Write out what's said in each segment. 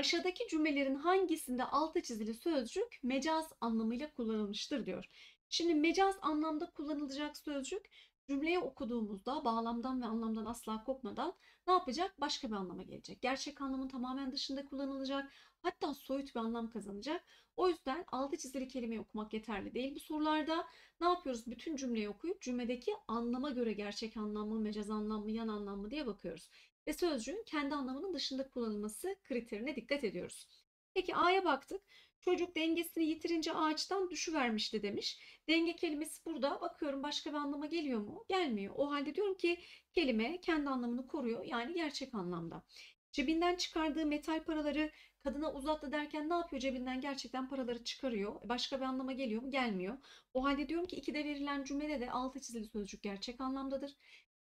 Aşağıdaki cümlelerin hangisinde altı çizili sözcük mecaz anlamıyla kullanılmıştır diyor. Şimdi mecaz anlamda kullanılacak sözcük cümleyi okuduğumuzda bağlamdan ve anlamdan asla kopmadan ne yapacak? Başka bir anlama gelecek. Gerçek anlamın tamamen dışında kullanılacak. Hatta soyut bir anlam kazanacak. O yüzden altı çizili kelime okumak yeterli değil. Bu sorularda ne yapıyoruz? Bütün cümleyi okuyup cümledeki anlama göre gerçek anlam mı, mecaz anlam mı, yan anlam mı diye bakıyoruz ve sözcüğün kendi anlamının dışında kullanılması kriterine dikkat ediyoruz. Peki A'ya baktık. Çocuk dengesini yitirince ağaçtan düşüvermişti demiş. Denge kelimesi burada bakıyorum başka bir anlama geliyor mu? Gelmiyor. O halde diyorum ki kelime kendi anlamını koruyor yani gerçek anlamda. Cebinden çıkardığı metal paraları kadına uzattı derken ne yapıyor? Cebinden gerçekten paraları çıkarıyor. Başka bir anlama geliyor mu? Gelmiyor. O halde diyorum ki ikide verilen cümlede de altı çizili sözcük gerçek anlamdadır.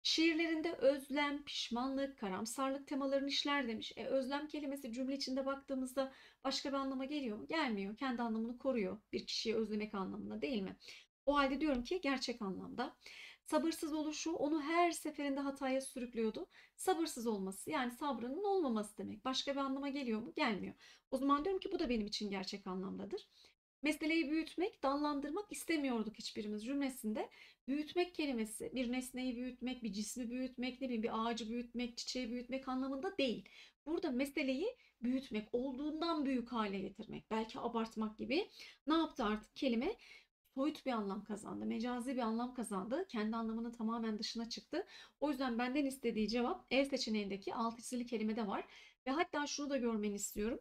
Şiirlerinde özlem, pişmanlık, karamsarlık temalarını işler demiş. E, özlem kelimesi cümle içinde baktığımızda başka bir anlama geliyor mu? Gelmiyor. Kendi anlamını koruyor. Bir kişiyi özlemek anlamında değil mi? O halde diyorum ki gerçek anlamda. Sabırsız oluşu onu her seferinde hataya sürüklüyordu. Sabırsız olması yani sabrının olmaması demek. Başka bir anlama geliyor mu? Gelmiyor. O zaman diyorum ki bu da benim için gerçek anlamdadır. Meseleyi büyütmek, dallandırmak istemiyorduk hiçbirimiz cümlesinde. Büyütmek kelimesi bir nesneyi büyütmek, bir cismi büyütmek, ne bileyim bir ağacı büyütmek, çiçeği büyütmek anlamında değil. Burada meseleyi büyütmek, olduğundan büyük hale getirmek, belki abartmak gibi ne yaptı artık kelime? soyut bir anlam kazandı, mecazi bir anlam kazandı. Kendi anlamının tamamen dışına çıktı. O yüzden benden istediği cevap E seçeneğindeki alt çizili de var. Ve hatta şunu da görmeni istiyorum.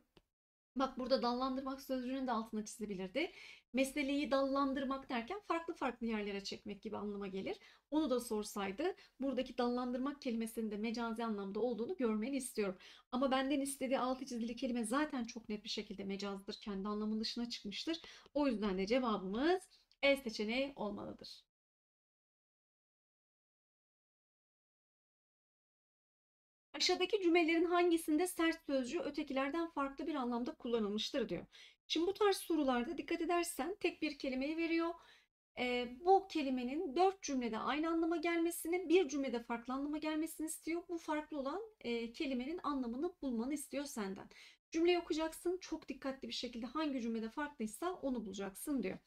Bak burada dallandırmak sözcüğünün de altına çizebilirdi. Meseleyi dallandırmak derken farklı farklı yerlere çekmek gibi anlama gelir. Onu da sorsaydı buradaki dallandırmak kelimesinin de mecazi anlamda olduğunu görmeni istiyorum. Ama benden istediği altı çizili kelime zaten çok net bir şekilde mecazdır. Kendi anlamının dışına çıkmıştır. O yüzden de cevabımız E seçeneği olmalıdır. Aşağıdaki cümlelerin hangisinde sert sözcü ötekilerden farklı bir anlamda kullanılmıştır diyor. Şimdi bu tarz sorularda dikkat edersen tek bir kelimeyi veriyor. E, bu kelimenin dört cümlede aynı anlama gelmesini, bir cümlede farklı anlama gelmesini istiyor. Bu farklı olan e, kelimenin anlamını bulmanı istiyor senden. Cümleyi okuyacaksın, çok dikkatli bir şekilde hangi cümlede farklıysa onu bulacaksın diyor.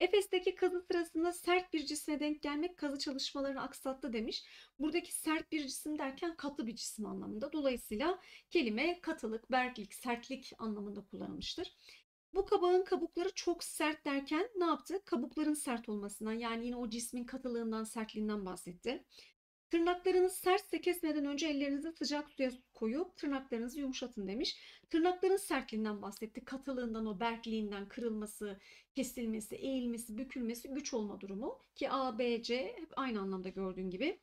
Efes'teki kazı sırasında sert bir cisme denk gelmek kazı çalışmalarını aksattı demiş. Buradaki sert bir cisim derken katlı bir cisim anlamında. Dolayısıyla kelime katılık, berklik, sertlik anlamında kullanılmıştır. Bu kabağın kabukları çok sert derken ne yaptı? Kabukların sert olmasından yani yine o cismin katılığından, sertliğinden bahsetti. Tırnaklarınız sertse kesmeden önce ellerinizi sıcak suya koyup tırnaklarınızı yumuşatın demiş. Tırnakların sertliğinden bahsetti. Katılığından, o berkliğinden kırılması, kesilmesi, eğilmesi, bükülmesi güç olma durumu. Ki A, B, C hep aynı anlamda gördüğün gibi.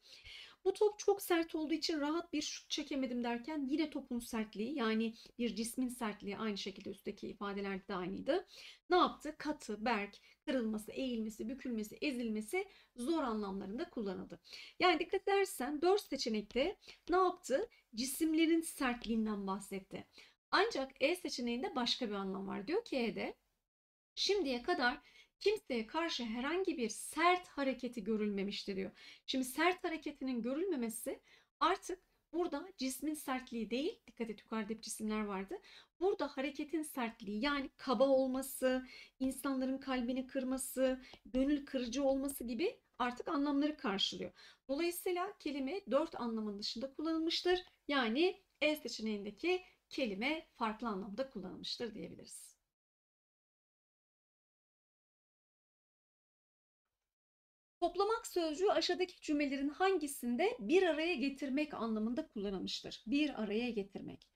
Bu top çok sert olduğu için rahat bir şut çekemedim derken yine topun sertliği yani bir cismin sertliği aynı şekilde üstteki ifadelerde de aynıydı. Ne yaptı? Katı, berk, kırılması, eğilmesi, bükülmesi, ezilmesi zor anlamlarında kullanıldı. Yani dikkat edersen dört seçenekte ne yaptı? Cisimlerin sertliğinden bahsetti. Ancak E seçeneğinde başka bir anlam var. Diyor ki E'de şimdiye kadar kimseye karşı herhangi bir sert hareketi görülmemiştir diyor. Şimdi sert hareketinin görülmemesi artık Burada cismin sertliği değil, dikkat et yukarıda hep cisimler vardı. Burada hareketin sertliği yani kaba olması, insanların kalbini kırması, gönül kırıcı olması gibi artık anlamları karşılıyor. Dolayısıyla kelime dört anlamın dışında kullanılmıştır. Yani E seçeneğindeki kelime farklı anlamda kullanılmıştır diyebiliriz. Toplamak sözcüğü aşağıdaki cümlelerin hangisinde bir araya getirmek anlamında kullanılmıştır? Bir araya getirmek.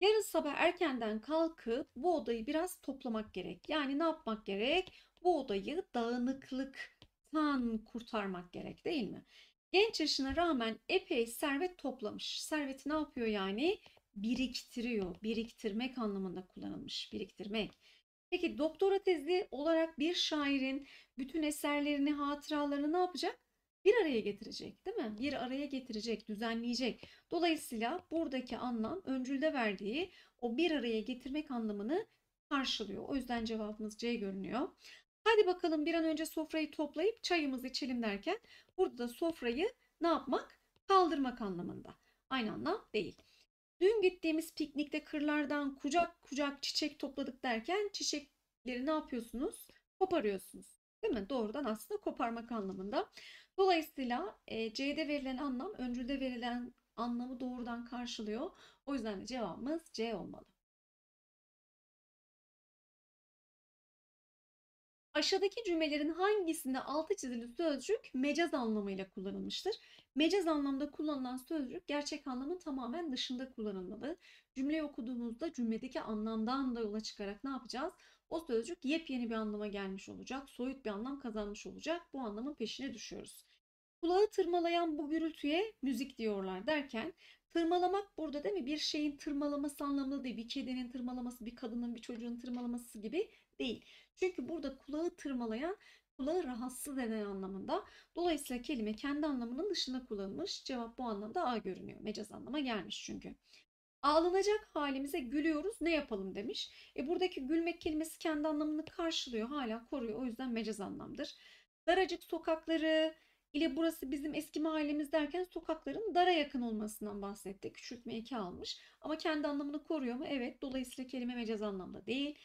Yarın sabah erkenden kalkıp bu odayı biraz toplamak gerek. Yani ne yapmak gerek? Bu odayı dağınıklıktan kurtarmak gerek değil mi? Genç yaşına rağmen epey servet toplamış. Serveti ne yapıyor yani? Biriktiriyor. Biriktirmek anlamında kullanılmış. Biriktirmek. Peki doktora tezli olarak bir şairin bütün eserlerini, hatıralarını ne yapacak? Bir araya getirecek değil mi? Bir araya getirecek, düzenleyecek. Dolayısıyla buradaki anlam öncülde verdiği o bir araya getirmek anlamını karşılıyor. O yüzden cevabımız C görünüyor. Hadi bakalım bir an önce sofrayı toplayıp çayımızı içelim derken burada da sofrayı ne yapmak? Kaldırmak anlamında. Aynı anlam değil. Dün gittiğimiz piknikte kırlardan kucak kucak çiçek topladık derken çiçekleri ne yapıyorsunuz? Koparıyorsunuz. Değil mi? Doğrudan aslında koparmak anlamında. Dolayısıyla e, C'de verilen anlam öncülde verilen anlamı doğrudan karşılıyor. O yüzden de cevabımız C olmalı. Aşağıdaki cümlelerin hangisinde altı çizili sözcük mecaz anlamıyla kullanılmıştır? Mecaz anlamda kullanılan sözcük gerçek anlamın tamamen dışında kullanılmalı. Cümleyi okuduğumuzda cümledeki anlamdan da yola çıkarak ne yapacağız? O sözcük yepyeni bir anlama gelmiş olacak, soyut bir anlam kazanmış olacak. Bu anlamın peşine düşüyoruz. Kulağı tırmalayan bu gürültüye müzik diyorlar derken tırmalamak burada değil mi? Bir şeyin tırmalaması anlamında değil. Bir kedinin tırmalaması, bir kadının, bir çocuğun tırmalaması gibi değil. Çünkü burada kulağı tırmalayan kulağı rahatsız eden anlamında. Dolayısıyla kelime kendi anlamının dışında kullanılmış. Cevap bu anlamda A görünüyor. Mecaz anlama gelmiş çünkü. Ağlanacak halimize gülüyoruz ne yapalım demiş. E buradaki gülmek kelimesi kendi anlamını karşılıyor hala koruyor o yüzden mecaz anlamdır. Daracık sokakları ile burası bizim eski mahallemiz derken sokakların dara yakın olmasından bahsetti. Küçültme 2 almış ama kendi anlamını koruyor mu? Evet dolayısıyla kelime mecaz anlamda değil.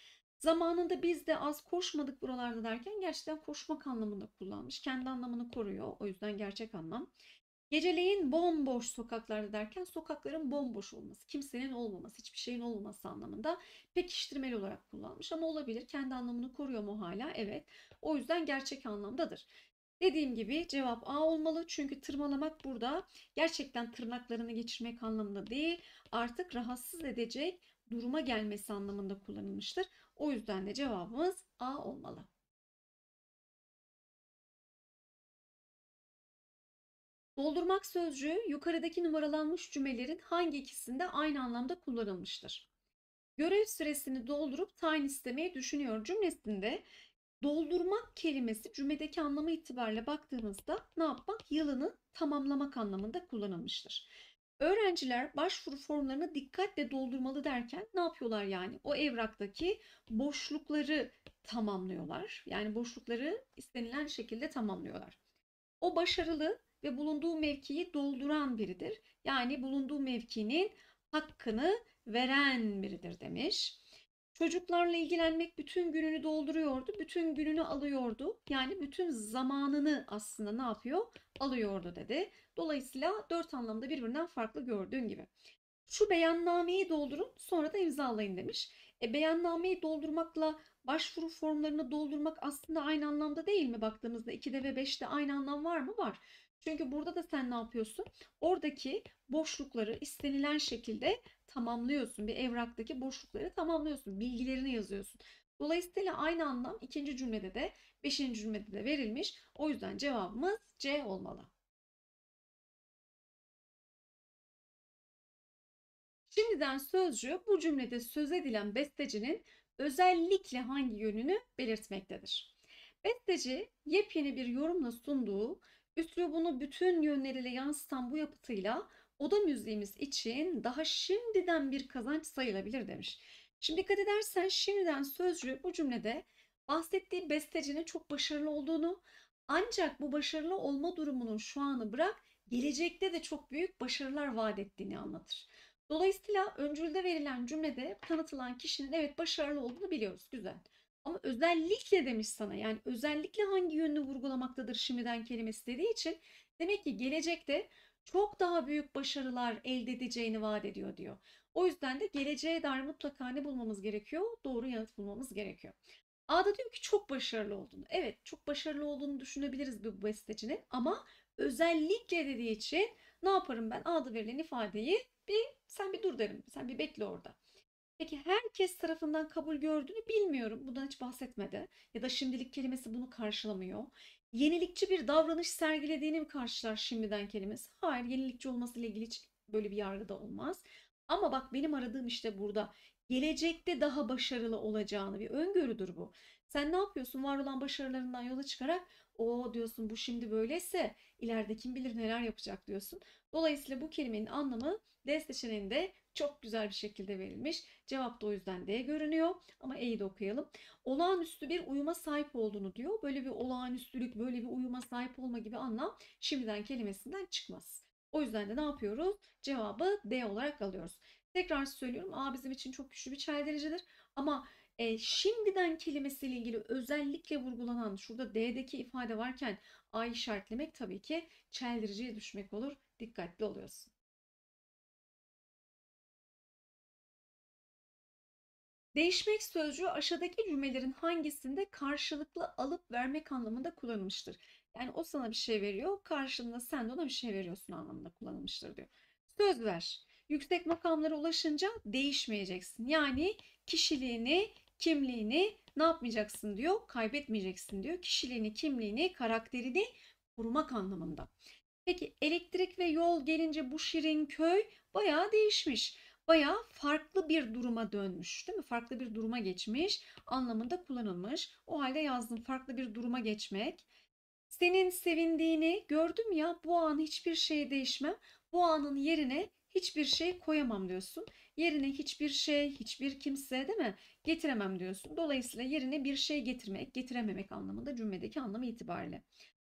Zamanında biz de az koşmadık buralarda derken gerçekten koşmak anlamında kullanmış. Kendi anlamını koruyor. O yüzden gerçek anlam. Geceleyin bomboş sokaklarda derken sokakların bomboş olması, kimsenin olmaması, hiçbir şeyin olmaması anlamında pekiştirmeli olarak kullanmış. Ama olabilir kendi anlamını koruyor mu hala? Evet. O yüzden gerçek anlamdadır. Dediğim gibi cevap A olmalı çünkü tırmalamak burada gerçekten tırnaklarını geçirmek anlamında değil artık rahatsız edecek duruma gelmesi anlamında kullanılmıştır. O yüzden de cevabımız A olmalı. Doldurmak sözcüğü yukarıdaki numaralanmış cümlelerin hangi ikisinde aynı anlamda kullanılmıştır? Görev süresini doldurup tayin istemeyi düşünüyor cümlesinde doldurmak kelimesi cümledeki anlamı itibariyle baktığımızda ne yapmak? Yılını tamamlamak anlamında kullanılmıştır. Öğrenciler başvuru formlarını dikkatle doldurmalı derken ne yapıyorlar yani? O evraktaki boşlukları tamamlıyorlar. Yani boşlukları istenilen şekilde tamamlıyorlar. O başarılı ve bulunduğu mevkiyi dolduran biridir. Yani bulunduğu mevkinin hakkını veren biridir demiş. Çocuklarla ilgilenmek bütün gününü dolduruyordu, bütün gününü alıyordu. Yani bütün zamanını aslında ne yapıyor? alıyordu dedi. Dolayısıyla dört anlamda birbirinden farklı gördüğün gibi. Şu beyannameyi doldurun sonra da imzalayın demiş. E, beyannameyi doldurmakla başvuru formlarını doldurmak aslında aynı anlamda değil mi baktığımızda 2'de ve 5'te aynı anlam var mı? Var. Çünkü burada da sen ne yapıyorsun? Oradaki boşlukları istenilen şekilde tamamlıyorsun. Bir evraktaki boşlukları tamamlıyorsun. Bilgilerini yazıyorsun. Dolayısıyla aynı anlam ikinci cümlede de beşinci cümlede de verilmiş. O yüzden cevabımız C olmalı. Şimdiden sözcü bu cümlede söz edilen bestecinin özellikle hangi yönünü belirtmektedir. Besteci yepyeni bir yorumla sunduğu, üslubunu bütün yönleriyle yansıtan bu yapıtıyla oda müziğimiz için daha şimdiden bir kazanç sayılabilir demiş. Şimdi dikkat edersen şimdiden sözcüğü bu cümlede bahsettiği bestecinin çok başarılı olduğunu ancak bu başarılı olma durumunun şu anı bırak gelecekte de çok büyük başarılar vaat ettiğini anlatır. Dolayısıyla öncülde verilen cümlede tanıtılan kişinin evet başarılı olduğunu biliyoruz. Güzel. Ama özellikle demiş sana yani özellikle hangi yönünü vurgulamaktadır şimdiden kelimesi dediği için demek ki gelecekte çok daha büyük başarılar elde edeceğini vaat ediyor diyor. O yüzden de geleceğe dair mutlaka ne bulmamız gerekiyor? Doğru yanıt bulmamız gerekiyor. A'da diyor ki çok başarılı olduğunu. Evet çok başarılı olduğunu düşünebiliriz bu bestecinin ama özellikle dediği için ne yaparım ben A'da verilen ifadeyi bir sen bir dur derim. Sen bir bekle orada. Peki herkes tarafından kabul gördüğünü bilmiyorum. Bundan hiç bahsetmedi. Ya da şimdilik kelimesi bunu karşılamıyor. Yenilikçi bir davranış sergilediğini mi karşılar şimdiden kelimesi? Hayır, yenilikçi olmasıyla ilgili hiç böyle bir yargı da olmaz. Ama bak benim aradığım işte burada. Gelecekte daha başarılı olacağını bir öngörüdür bu. Sen ne yapıyorsun? Var olan başarılarından yola çıkarak o diyorsun bu şimdi böyleyse ileride kim bilir neler yapacak diyorsun. Dolayısıyla bu kelimenin anlamı D seçeneğinde çok güzel bir şekilde verilmiş. Cevap da o yüzden D görünüyor ama E'yi de okuyalım. Olağanüstü bir uyuma sahip olduğunu diyor. Böyle bir olağanüstülük, böyle bir uyuma sahip olma gibi anlam şimdiden kelimesinden çıkmaz. O yüzden de ne yapıyoruz? Cevabı D olarak alıyoruz. Tekrar söylüyorum A bizim için çok güçlü bir çay derecedir. Ama e, şimdiden kelimesiyle ilgili özellikle vurgulanan şurada D'deki ifade varken A işaretlemek tabii ki dereceye düşmek olur. Dikkatli oluyorsun. Değişmek sözcüğü aşağıdaki cümlelerin hangisinde karşılıklı alıp vermek anlamında kullanılmıştır? Yani o sana bir şey veriyor. karşılığında sen de ona bir şey veriyorsun anlamında kullanılmıştır diyor. Söz ver. Yüksek makamlara ulaşınca değişmeyeceksin. Yani kişiliğini, kimliğini ne yapmayacaksın diyor. Kaybetmeyeceksin diyor. Kişiliğini, kimliğini, karakterini korumak anlamında. Peki elektrik ve yol gelince bu şirin köy bayağı değişmiş. Bayağı farklı bir duruma dönmüş değil mi? Farklı bir duruma geçmiş anlamında kullanılmış. O halde yazdım farklı bir duruma geçmek senin sevindiğini gördüm ya bu an hiçbir şey değişmem. Bu anın yerine hiçbir şey koyamam diyorsun. Yerine hiçbir şey, hiçbir kimse değil mi? Getiremem diyorsun. Dolayısıyla yerine bir şey getirmek, getirememek anlamında cümledeki anlamı itibariyle.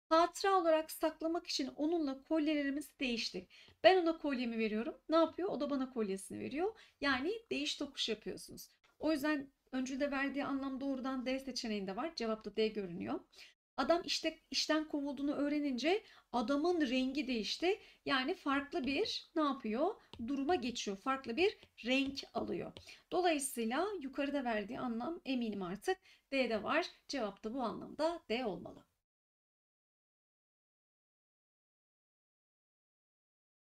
Hatıra olarak saklamak için onunla kolyelerimiz değiştik. Ben ona kolyemi veriyorum. Ne yapıyor? O da bana kolyesini veriyor. Yani değiş tokuş yapıyorsunuz. O yüzden öncülde verdiği anlam doğrudan D seçeneğinde var. Cevapta D görünüyor. Adam işte işten kovulduğunu öğrenince adamın rengi değişti. Yani farklı bir ne yapıyor? Duruma geçiyor. Farklı bir renk alıyor. Dolayısıyla yukarıda verdiği anlam eminim artık D'de var. Cevap da bu anlamda D olmalı.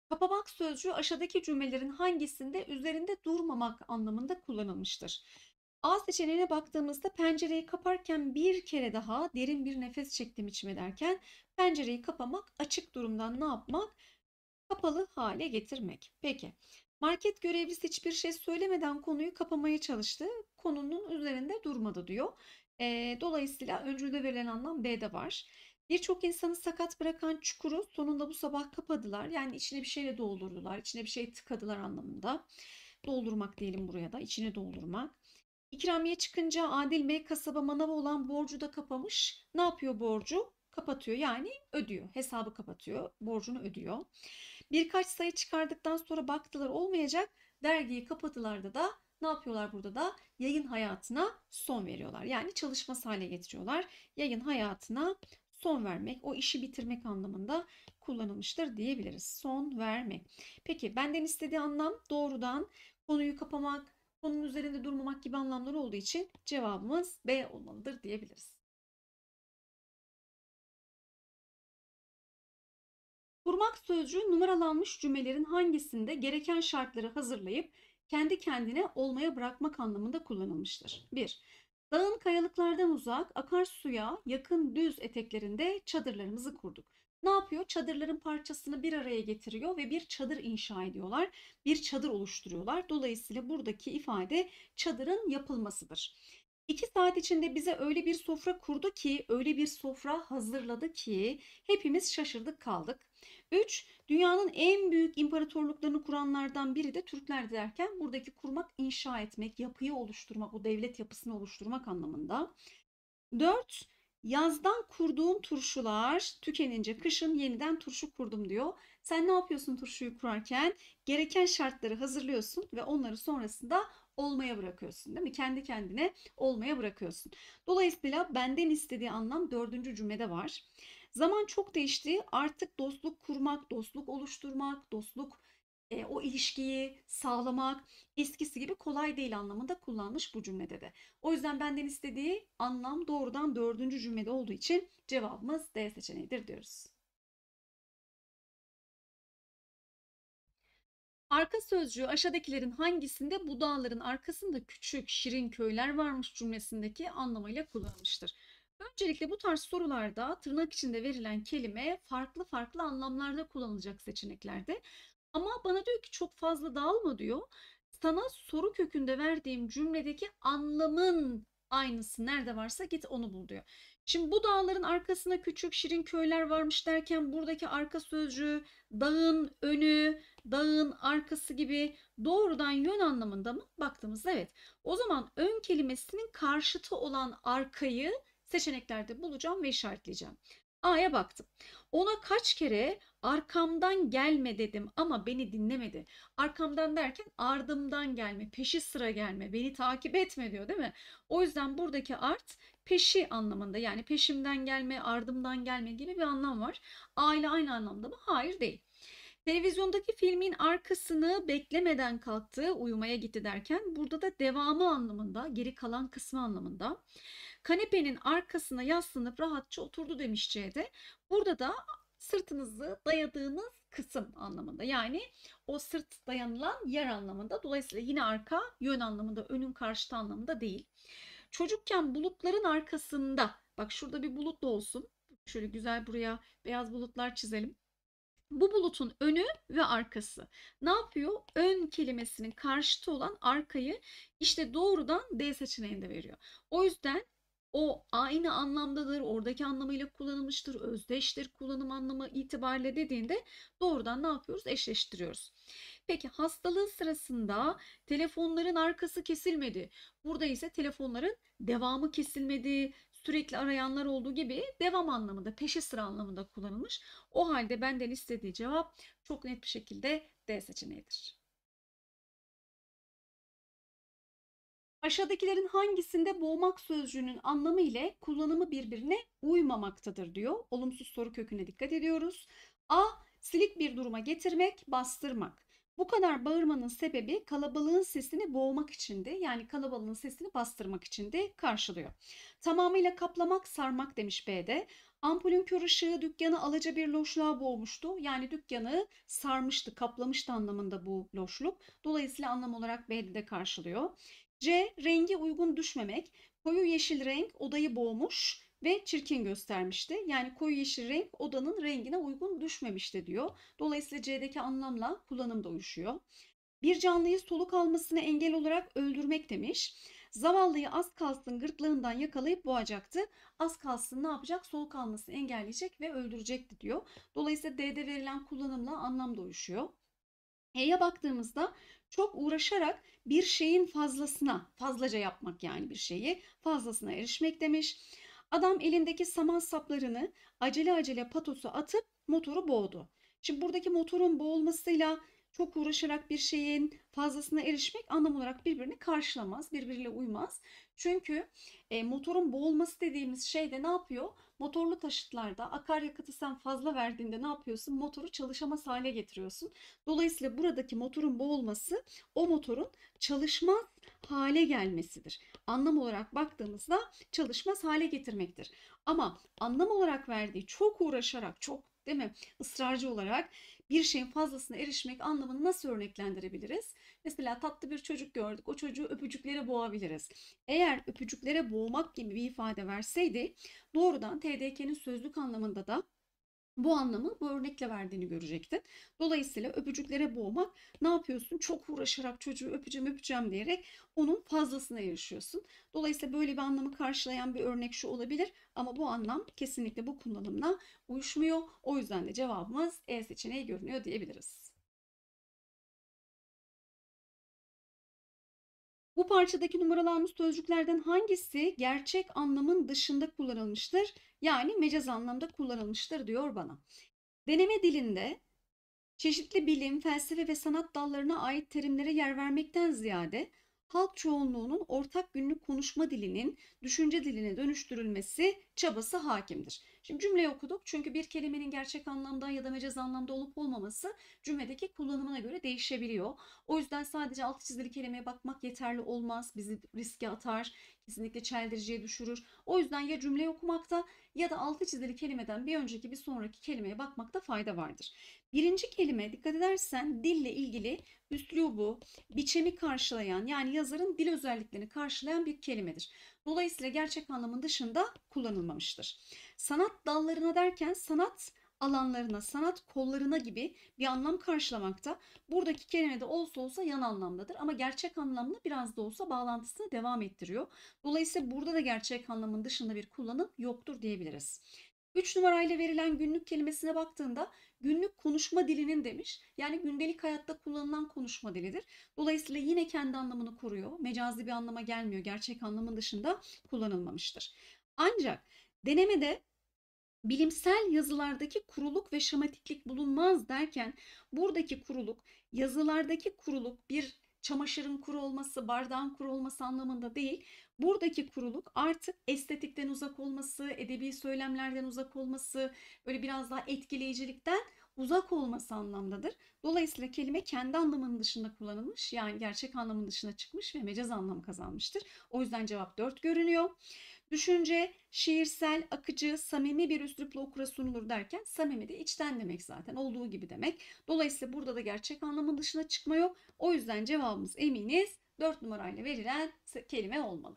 Kapamak sözcüğü aşağıdaki cümlelerin hangisinde üzerinde durmamak anlamında kullanılmıştır? A seçeneğine baktığımızda pencereyi kaparken bir kere daha derin bir nefes çektim içime derken pencereyi kapamak açık durumdan ne yapmak? Kapalı hale getirmek. Peki market görevlisi hiçbir şey söylemeden konuyu kapamaya çalıştı. Konunun üzerinde durmadı diyor. E, dolayısıyla öncülde verilen anlam B'de var. Birçok insanı sakat bırakan çukuru sonunda bu sabah kapadılar. Yani içine bir şeyle doldurdular, içine bir şey tıkadılar anlamında. Doldurmak diyelim buraya da, içine doldurmak. İkramiye çıkınca Adil Bey kasaba manava olan borcu da kapamış. Ne yapıyor borcu? Kapatıyor yani ödüyor. Hesabı kapatıyor. Borcunu ödüyor. Birkaç sayı çıkardıktan sonra baktılar olmayacak. Dergiyi kapatılar da da ne yapıyorlar burada da? Yayın hayatına son veriyorlar. Yani çalışma hale getiriyorlar. Yayın hayatına son vermek, o işi bitirmek anlamında kullanılmıştır diyebiliriz. Son vermek. Peki benden istediği anlam doğrudan konuyu kapamak, Konunun üzerinde durmamak gibi anlamları olduğu için cevabımız B olmalıdır diyebiliriz. Kurmak sözcüğü numaralanmış cümlelerin hangisinde gereken şartları hazırlayıp kendi kendine olmaya bırakmak anlamında kullanılmıştır. 1. Dağın kayalıklardan uzak, akarsuya yakın düz eteklerinde çadırlarımızı kurduk ne yapıyor? Çadırların parçasını bir araya getiriyor ve bir çadır inşa ediyorlar. Bir çadır oluşturuyorlar. Dolayısıyla buradaki ifade çadırın yapılmasıdır. İki saat içinde bize öyle bir sofra kurdu ki, öyle bir sofra hazırladı ki hepimiz şaşırdık kaldık. 3. Dünyanın en büyük imparatorluklarını kuranlardan biri de Türkler derken buradaki kurmak, inşa etmek, yapıyı oluşturmak, o devlet yapısını oluşturmak anlamında. 4. Yazdan kurduğum turşular tükenince kışın yeniden turşu kurdum diyor. Sen ne yapıyorsun turşuyu kurarken? Gereken şartları hazırlıyorsun ve onları sonrasında olmaya bırakıyorsun değil mi? Kendi kendine olmaya bırakıyorsun. Dolayısıyla benden istediği anlam dördüncü cümlede var. Zaman çok değişti. Artık dostluk kurmak, dostluk oluşturmak, dostluk e, o ilişkiyi sağlamak eskisi gibi kolay değil anlamında kullanmış bu cümlede de. O yüzden benden istediği anlam doğrudan dördüncü cümlede olduğu için cevabımız D seçeneğidir diyoruz. Arka sözcüğü aşağıdakilerin hangisinde bu dağların arkasında küçük şirin köyler varmış cümlesindeki anlamıyla kullanmıştır. Öncelikle bu tarz sorularda tırnak içinde verilen kelime farklı farklı anlamlarda kullanılacak seçeneklerde. Ama bana diyor ki çok fazla dağılma diyor. Sana soru kökünde verdiğim cümledeki anlamın aynısı nerede varsa git onu bul diyor. Şimdi bu dağların arkasına küçük şirin köyler varmış derken buradaki arka sözcüğü dağın önü, dağın arkası gibi doğrudan yön anlamında mı baktığımızda evet. O zaman ön kelimesinin karşıtı olan arkayı seçeneklerde bulacağım ve işaretleyeceğim. A'ya baktım. Ona kaç kere arkamdan gelme dedim ama beni dinlemedi. Arkamdan derken ardımdan gelme, peşi sıra gelme, beni takip etme diyor değil mi? O yüzden buradaki art peşi anlamında yani peşimden gelme, ardımdan gelme gibi bir anlam var. A ile aynı anlamda mı? Hayır değil. Televizyondaki filmin arkasını beklemeden kalktı, uyumaya gitti derken burada da devamı anlamında, geri kalan kısmı anlamında. Kanepenin arkasına yaslanıp rahatça oturdu demiş C'de. Burada da sırtınızı dayadığınız kısım anlamında. Yani o sırt dayanılan yer anlamında. Dolayısıyla yine arka yön anlamında, önün karşıtı anlamında değil. Çocukken bulutların arkasında, bak şurada bir bulut da olsun. Şöyle güzel buraya beyaz bulutlar çizelim. Bu bulutun önü ve arkası. Ne yapıyor? Ön kelimesinin karşıtı olan arkayı işte doğrudan D seçeneğinde veriyor. O yüzden o aynı anlamdadır, oradaki anlamıyla kullanılmıştır, özdeştir kullanım anlamı itibariyle dediğinde doğrudan ne yapıyoruz? Eşleştiriyoruz. Peki hastalığın sırasında telefonların arkası kesilmedi. Burada ise telefonların devamı kesilmedi, sürekli arayanlar olduğu gibi devam anlamında, peşi sıra anlamında kullanılmış. O halde benden istediği cevap çok net bir şekilde D seçeneğidir. Aşağıdakilerin hangisinde boğmak sözcüğünün anlamı ile kullanımı birbirine uymamaktadır diyor. Olumsuz soru köküne dikkat ediyoruz. A. Silik bir duruma getirmek, bastırmak. Bu kadar bağırmanın sebebi kalabalığın sesini boğmak içindi. Yani kalabalığın sesini bastırmak içindi karşılıyor. Tamamıyla kaplamak, sarmak demiş B'de. Ampulün kör ışığı dükkanı alaca bir loşluğa boğmuştu. Yani dükkanı sarmıştı, kaplamıştı anlamında bu loşluk. Dolayısıyla anlam olarak B'de de karşılıyor. C. Rengi uygun düşmemek. Koyu yeşil renk odayı boğmuş ve çirkin göstermişti. Yani koyu yeşil renk odanın rengine uygun düşmemişti diyor. Dolayısıyla C'deki anlamla kullanım da uyuşuyor. Bir canlıyı soluk almasına engel olarak öldürmek demiş. Zavallıyı az kalsın gırtlağından yakalayıp boğacaktı. Az kalsın ne yapacak? Soluk almasını engelleyecek ve öldürecekti diyor. Dolayısıyla D'de verilen kullanımla anlam da uyuşuyor. E'ye baktığımızda çok uğraşarak bir şeyin fazlasına, fazlaca yapmak yani bir şeyi fazlasına erişmek demiş. Adam elindeki saman saplarını acele acele patosu atıp motoru boğdu. Şimdi buradaki motorun boğulmasıyla çok uğraşarak bir şeyin fazlasına erişmek anlam olarak birbirini karşılamaz, birbiriyle uymaz. Çünkü e, motorun boğulması dediğimiz şey de ne yapıyor? Motorlu taşıtlarda akaryakıtı sen fazla verdiğinde ne yapıyorsun? Motoru çalışamaz hale getiriyorsun. Dolayısıyla buradaki motorun boğulması o motorun çalışmaz hale gelmesidir. Anlam olarak baktığımızda çalışmaz hale getirmektir. Ama anlam olarak verdiği çok uğraşarak, çok olarak değil mi? Israrcı olarak bir şeyin fazlasına erişmek anlamını nasıl örneklendirebiliriz? Mesela tatlı bir çocuk gördük. O çocuğu öpücüklere boğabiliriz. Eğer öpücüklere boğmak gibi bir ifade verseydi doğrudan TDK'nin sözlük anlamında da bu anlamı bu örnekle verdiğini görecektin. Dolayısıyla öpücüklere boğmak ne yapıyorsun? Çok uğraşarak çocuğu öpeceğim öpeceğim diyerek onun fazlasına yarışıyorsun. Dolayısıyla böyle bir anlamı karşılayan bir örnek şu olabilir ama bu anlam kesinlikle bu kullanımla uyuşmuyor. O yüzden de cevabımız E seçeneği görünüyor diyebiliriz. Bu parçadaki numaralanmış sözcüklerden hangisi gerçek anlamın dışında kullanılmıştır? Yani mecaz anlamda kullanılmıştır diyor bana. Deneme dilinde çeşitli bilim, felsefe ve sanat dallarına ait terimlere yer vermekten ziyade halk çoğunluğunun ortak günlük konuşma dilinin düşünce diline dönüştürülmesi çabası hakimdir. Şimdi cümleyi okuduk çünkü bir kelimenin gerçek anlamda ya da mecaz anlamda olup olmaması cümledeki kullanımına göre değişebiliyor. O yüzden sadece altı çizili kelimeye bakmak yeterli olmaz. Bizi riske atar, kesinlikle çeldiriciye düşürür. O yüzden ya cümleyi okumakta ya da altı çizili kelimeden bir önceki bir sonraki kelimeye bakmakta fayda vardır. Birinci kelime dikkat edersen dille ilgili üslubu, biçemi karşılayan yani yazarın dil özelliklerini karşılayan bir kelimedir. Dolayısıyla gerçek anlamın dışında kullanılmamıştır. Sanat dallarına derken sanat alanlarına, sanat kollarına gibi bir anlam karşılamakta. Buradaki kelime de olsa olsa yan anlamdadır ama gerçek anlamlı biraz da olsa bağlantısını devam ettiriyor. Dolayısıyla burada da gerçek anlamın dışında bir kullanım yoktur diyebiliriz. 3 numarayla verilen günlük kelimesine baktığında günlük konuşma dilinin demiş. Yani gündelik hayatta kullanılan konuşma dilidir. Dolayısıyla yine kendi anlamını koruyor. Mecazi bir anlama gelmiyor. Gerçek anlamın dışında kullanılmamıştır. Ancak Denemede bilimsel yazılardaki kuruluk ve şematiklik bulunmaz derken buradaki kuruluk yazılardaki kuruluk bir çamaşırın kuru olması, bardağın kuru olması anlamında değil. Buradaki kuruluk artık estetikten uzak olması, edebi söylemlerden uzak olması, böyle biraz daha etkileyicilikten uzak olması anlamdadır. Dolayısıyla kelime kendi anlamının dışında kullanılmış yani gerçek anlamın dışına çıkmış ve mecaz anlam kazanmıştır. O yüzden cevap 4 görünüyor. Düşünce şiirsel, akıcı, samimi bir üslupla okura sunulur derken samimi de içten demek zaten olduğu gibi demek. Dolayısıyla burada da gerçek anlamı dışına çıkma yok. O yüzden cevabımız eminiz 4 numarayla verilen kelime olmalı.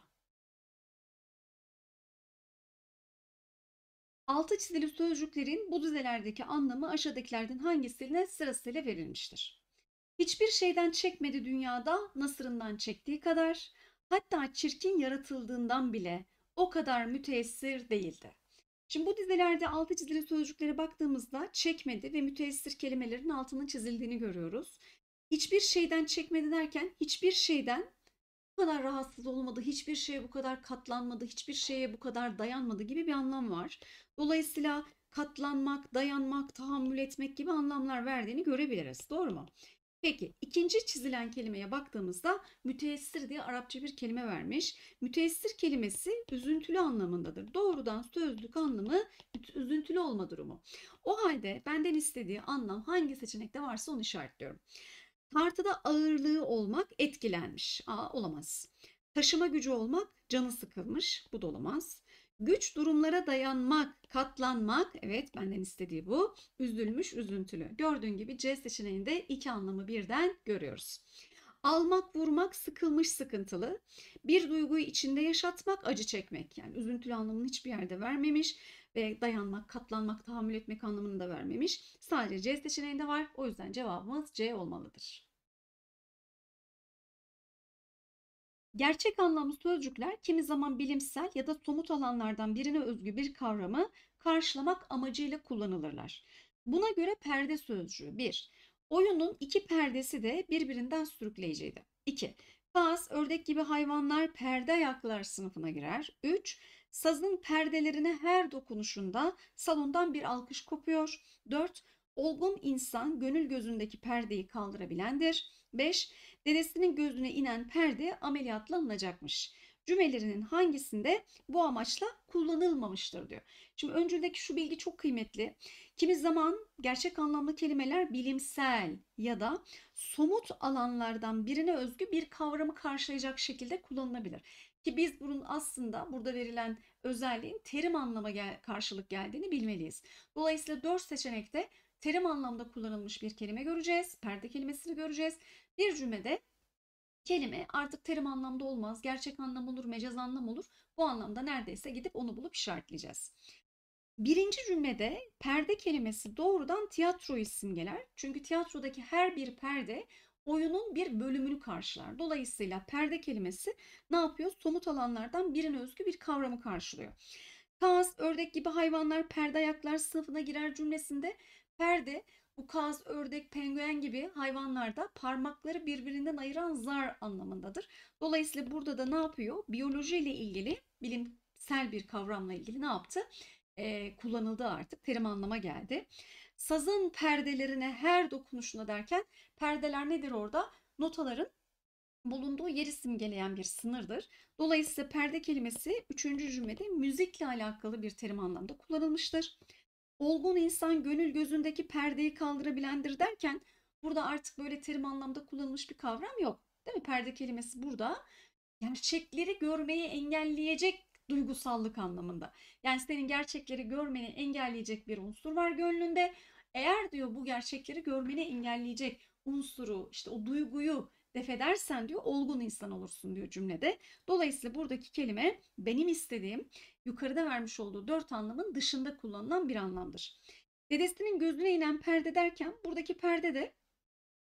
Altı çizili sözcüklerin bu dizelerdeki anlamı aşağıdakilerden hangisine sırasıyla verilmiştir? Hiçbir şeyden çekmedi dünyada nasırından çektiği kadar, hatta çirkin yaratıldığından bile o kadar müteessir değildi. Şimdi bu dizelerde altı çizili sözcüklere baktığımızda çekmedi ve müteessir kelimelerin altının çizildiğini görüyoruz. Hiçbir şeyden çekmedi derken hiçbir şeyden bu kadar rahatsız olmadı, hiçbir şeye bu kadar katlanmadı, hiçbir şeye bu kadar dayanmadı gibi bir anlam var. Dolayısıyla katlanmak, dayanmak, tahammül etmek gibi anlamlar verdiğini görebiliriz. Doğru mu? Peki ikinci çizilen kelimeye baktığımızda müteessir diye Arapça bir kelime vermiş. Müteessir kelimesi üzüntülü anlamındadır. Doğrudan sözlük anlamı üzüntülü olma durumu. O halde benden istediği anlam hangi seçenekte varsa onu işaretliyorum. Tartıda ağırlığı olmak etkilenmiş. Aa, olamaz. Taşıma gücü olmak canı sıkılmış. Bu da olamaz. Güç durumlara dayanmak, katlanmak, evet benden istediği bu. Üzülmüş, üzüntülü. Gördüğün gibi C seçeneğinde iki anlamı birden görüyoruz. Almak, vurmak, sıkılmış, sıkıntılı. Bir duyguyu içinde yaşatmak, acı çekmek. Yani üzüntülü anlamını hiçbir yerde vermemiş ve dayanmak, katlanmak, tahammül etmek anlamını da vermemiş. Sadece C seçeneğinde var. O yüzden cevabımız C olmalıdır. Gerçek anlamlı sözcükler kimi zaman bilimsel ya da somut alanlardan birine özgü bir kavramı karşılamak amacıyla kullanılırlar. Buna göre perde sözcüğü 1. Oyunun iki perdesi de birbirinden sürükleyiciydi. 2. Kaz, ördek gibi hayvanlar perde ayaklar sınıfına girer. 3. Sazın perdelerine her dokunuşunda salondan bir alkış kopuyor. 4. Olgun insan gönül gözündeki perdeyi kaldırabilendir. 5 dedesinin gözüne inen perde ameliyatla alınacakmış. Cümlelerinin hangisinde bu amaçla kullanılmamıştır diyor. Şimdi öncüldeki şu bilgi çok kıymetli. Kimi zaman gerçek anlamlı kelimeler bilimsel ya da somut alanlardan birine özgü bir kavramı karşılayacak şekilde kullanılabilir. Ki biz bunun aslında burada verilen özelliğin terim anlama gel karşılık geldiğini bilmeliyiz. Dolayısıyla dört seçenekte terim anlamda kullanılmış bir kelime göreceğiz. Perde kelimesini göreceğiz. Bir cümlede kelime artık terim anlamda olmaz. Gerçek anlam olur, mecaz anlam olur. Bu anlamda neredeyse gidip onu bulup işaretleyeceğiz. Birinci cümlede perde kelimesi doğrudan tiyatroyu simgeler. Çünkü tiyatrodaki her bir perde oyunun bir bölümünü karşılar. Dolayısıyla perde kelimesi ne yapıyor? Somut alanlardan birine özgü bir kavramı karşılıyor. Kaz, ördek gibi hayvanlar perde ayaklar sınıfına girer cümlesinde perde bu kaz, ördek, penguen gibi hayvanlarda parmakları birbirinden ayıran zar anlamındadır. Dolayısıyla burada da ne yapıyor? Biyolojiyle ilgili bilimsel bir kavramla ilgili ne yaptı? Ee, kullanıldı artık. Terim anlama geldi. Sazın perdelerine her dokunuşuna derken perdeler nedir orada? Notaların bulunduğu yeri simgeleyen bir sınırdır. Dolayısıyla perde kelimesi 3. cümlede müzikle alakalı bir terim anlamda kullanılmıştır olgun insan gönül gözündeki perdeyi kaldırabilendir derken burada artık böyle terim anlamda kullanılmış bir kavram yok. Değil mi? Perde kelimesi burada gerçekleri görmeyi engelleyecek duygusallık anlamında. Yani senin gerçekleri görmeni engelleyecek bir unsur var gönlünde. Eğer diyor bu gerçekleri görmeni engelleyecek unsuru, işte o duyguyu def edersen diyor olgun insan olursun diyor cümlede. Dolayısıyla buradaki kelime benim istediğim yukarıda vermiş olduğu dört anlamın dışında kullanılan bir anlamdır. Dedesinin gözüne inen perde derken buradaki perde de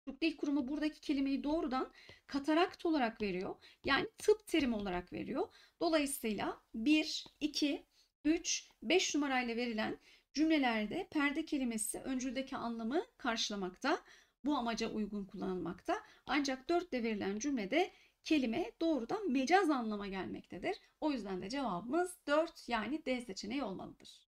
Türk Dil Kurumu buradaki kelimeyi doğrudan katarakt olarak veriyor. Yani tıp terimi olarak veriyor. Dolayısıyla 1, 2, 3, 5 numarayla verilen cümlelerde perde kelimesi öncüldeki anlamı karşılamakta bu amaca uygun kullanılmakta. Ancak dörtte verilen cümlede kelime doğrudan mecaz anlama gelmektedir. O yüzden de cevabımız 4 yani D seçeneği olmalıdır.